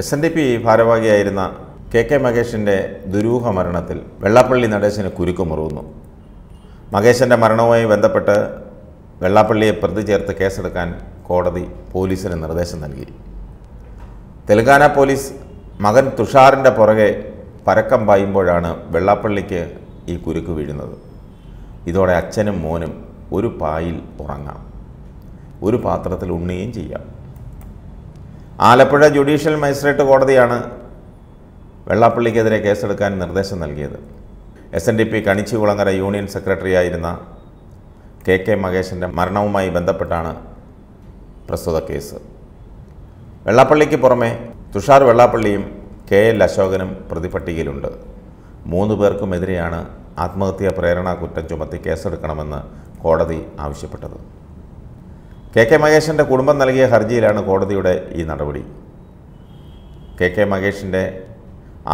S N D P ഭാരവാഹിയായിരുന്ന K K മഹേഷിൻ്റെ ദുരൂഹ മരണത്തിൽ വെള്ളാപ്പള്ളി നടേശന് കുരുക്കുമുറുകുന്നു മകേശൻ്റെ മരണവുമായി ബന്ധപ്പെട്ട് വെള്ളാപ്പള്ളിയെ പ്രതി ചേർത്ത് കേസെടുക്കാൻ കോടതി പോലീസിന് നിർദ്ദേശം നൽകി തെലങ്കാന പോലീസ് മകൻ തുഷാറിൻ്റെ പുറകെ പരക്കം പായുമ്പോഴാണ് വെള്ളാപ്പള്ളിക്ക് ഈ കുരുക്ക് വീഴുന്നത് ഇതോടെ അച്ഛനും മോനും ഒരു പായിൽ ഉറങ്ങാം ഒരു പാത്രത്തിൽ ഉണ്ണുകയും ചെയ്യാം ആലപ്പുഴ ജുഡീഷ്യൽ മജിസ്ട്രേറ്റ് കോടതിയാണ് വെള്ളാപ്പള്ളിക്കെതിരെ കേസെടുക്കാൻ നിർദ്ദേശം നൽകിയത് S N D P Kanichukulangara union സെക്രട്ടറിയായിരുന്ന കെ കെ മഹേഷിൻ്റെ മരണവുമായി ബന്ധപ്പെട്ടാണ് പ്രസ്തുത കേസ് വെള്ളാപ്പള്ളിക്ക് പുറമെ തുഷാർ വെള്ളാപ്പള്ളിയും കെ എൽ അശോകനും പ്രതിപട്ടികയിലുണ്ട് മൂന്ന് പേർക്കുമെതിരെയാണ് ആത്മഹത്യാ പ്രേരണാ കുറ്റം ചുമത്തി കേസെടുക്കണമെന്ന് കോടതി ആവശ്യപ്പെട്ടത് കെ കെ മഹേഷിൻ്റെ കുടുംബം നൽകിയ ഹർജിയിലാണ് കോടതിയുടെ ഈ നടപടി കെ കെ മഹേഷിൻ്റെ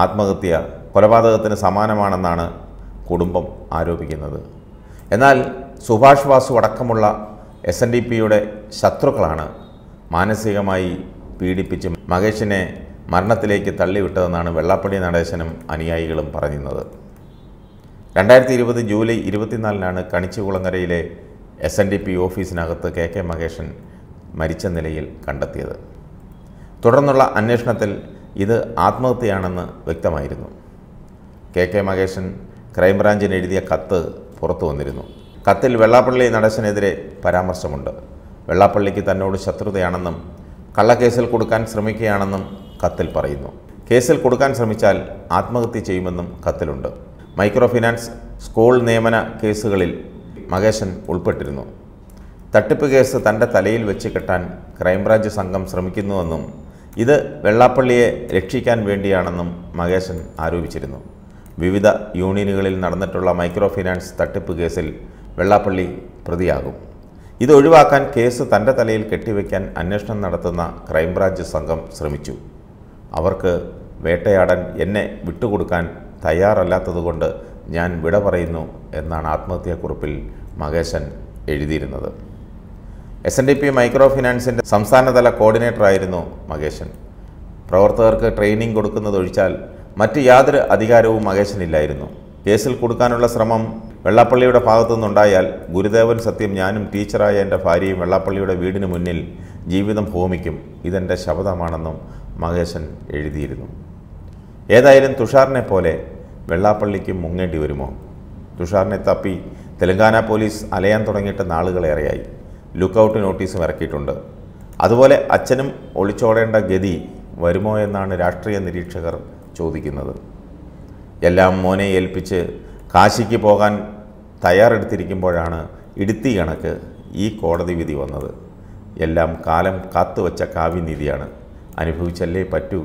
ആത്മഹത്യ കൊലപാതകത്തിന് സമാനമാണെന്നാണ് കുടുംബം ആരോപിക്കുന്നത് എന്നാൽ സുഭാഷ് വാസു അടക്കമുള്ള എസ് എൻ ഡി പിയുടെ ശത്രുക്കളാണ് മാനസികമായി പീഡിപ്പിച്ച് മഹേഷിനെ മരണത്തിലേക്ക് തള്ളിവിട്ടതെന്നാണ് വെള്ളാപ്പള്ളി നടേശനും അനുയായികളും പറയുന്നത് രണ്ടായിരത്തി ഇരുപത് ജൂലൈ ഇരുപത്തിനാലിനാണ് കണിച്ചുകുളങ്ങരയിലെ എസ് എൻ ഡി പി ഓഫീസിനകത്ത് കെ കെ മഹേഷൻ മരിച്ച നിലയിൽ കണ്ടെത്തിയത് തുടർന്നുള്ള അന്വേഷണത്തിൽ ഇത് ആത്മഹത്യയാണെന്ന് വ്യക്തമായിരുന്നു കെ കെ മഹേഷൻ ക്രൈംബ്രാഞ്ചിന് എഴുതിയ കത്ത് പുറത്തു വന്നിരുന്നു കത്തിൽ വെള്ളാപ്പള്ളി നടശനെതിരെ പരാമർശമുണ്ട് വെള്ളാപ്പള്ളിക്ക് തന്നോട് ശത്രുതയാണെന്നും കള്ളക്കേസിൽ കൊടുക്കാൻ ശ്രമിക്കുകയാണെന്നും കത്തിൽ പറയുന്നു കേസിൽ കൊടുക്കാൻ ശ്രമിച്ചാൽ ആത്മഹത്യ ചെയ്യുമെന്നും കത്തിലുണ്ട് മൈക്രോ ഫിനാൻസ് സ്കൂൾ നിയമന കേസുകളിൽ മകേശൻ ഉൾപ്പെട്ടിരുന്നു തട്ടിപ്പ് കേസ് തൻ്റെ തലയിൽ വെച്ച് കെട്ടാൻ ക്രൈംബ്രാഞ്ച് സംഘം ശ്രമിക്കുന്നുവെന്നും ഇത് വെള്ളാപ്പള്ളിയെ രക്ഷിക്കാൻ വേണ്ടിയാണെന്നും മകേശൻ ആരോപിച്ചിരുന്നു വിവിധ യൂണിയനുകളിൽ നടന്നിട്ടുള്ള മൈക്രോ ഫിനാൻസ് തട്ടിപ്പ് കേസിൽ വെള്ളാപ്പള്ളി പ്രതിയാകും ഇത് ഒഴിവാക്കാൻ കേസ് തൻ്റെ തലയിൽ കെട്ടിവെക്കാൻ അന്വേഷണം നടത്തുന്ന ക്രൈംബ്രാഞ്ച് സംഘം ശ്രമിച്ചു അവർക്ക് വേട്ടയാടാൻ എന്നെ വിട്ടുകൊടുക്കാൻ തയ്യാറല്ലാത്തതുകൊണ്ട് ഞാൻ വിട പറയുന്നു എന്നാണ് ആത്മഹത്യാക്കുറിപ്പിൽ മഹേശൻ എഴുതിയിരുന്നത് S N D P micro ഫിനാൻസിൻ്റെ സംസ്ഥാനതല കോർഡിനേറ്ററായിരുന്നു മഹേശൻ പ്രവർത്തകർക്ക് ട്രെയിനിങ് കൊടുക്കുന്നതൊഴിച്ചാൽ മറ്റ് യാതൊരു അധികാരവും മഹേശനില്ലായിരുന്നു കേസിൽ കൊടുക്കാനുള്ള ശ്രമം വെള്ളാപ്പള്ളിയുടെ ഭാഗത്തുനിന്നുണ്ടായാൽ ഗുരുദേവൻ സത്യം ഞാനും ടീച്ചറായ എൻ്റെ ഭാര്യയും വെള്ളാപ്പള്ളിയുടെ വീടിന് മുന്നിൽ ജീവിതം ഹോമിക്കും ഇതെൻ്റെ ശബ്ദമാണെന്നും മഹേശൻ എഴുതിയിരുന്നു ഏതായാലും തുഷാറിനെ പോലെ വെള്ളാപ്പള്ളിക്ക് മുങ്ങേണ്ടി വരുമോ തുഷാറിനെ തപ്പി തെലങ്കാന പോലീസ് അലയാൻ തുടങ്ങിയിട്ട് നാളുകളേറെയായി ലുക്കൗട്ട് നോട്ടീസും ഇറക്കിയിട്ടുണ്ട് അതുപോലെ അച്ഛനും ഒളിച്ചോടേണ്ട ഗതി വരുമോ എന്നാണ് രാഷ്ട്രീയ നിരീക്ഷകർ ചോദിക്കുന്നത് എല്ലാം മോനെ ഏൽപ്പിച്ച് കാശിക്ക് പോകാൻ തയ്യാറെടുത്തിരിക്കുമ്പോഴാണ് ഇടുത്തി കണക്ക് ഈ കോടതി വിധി വന്നത് എല്ലാം കാലം കാത്തുവച്ച കാവ്യനിധിയാണ് അനുഭവിച്ചല്ലേ പറ്റൂ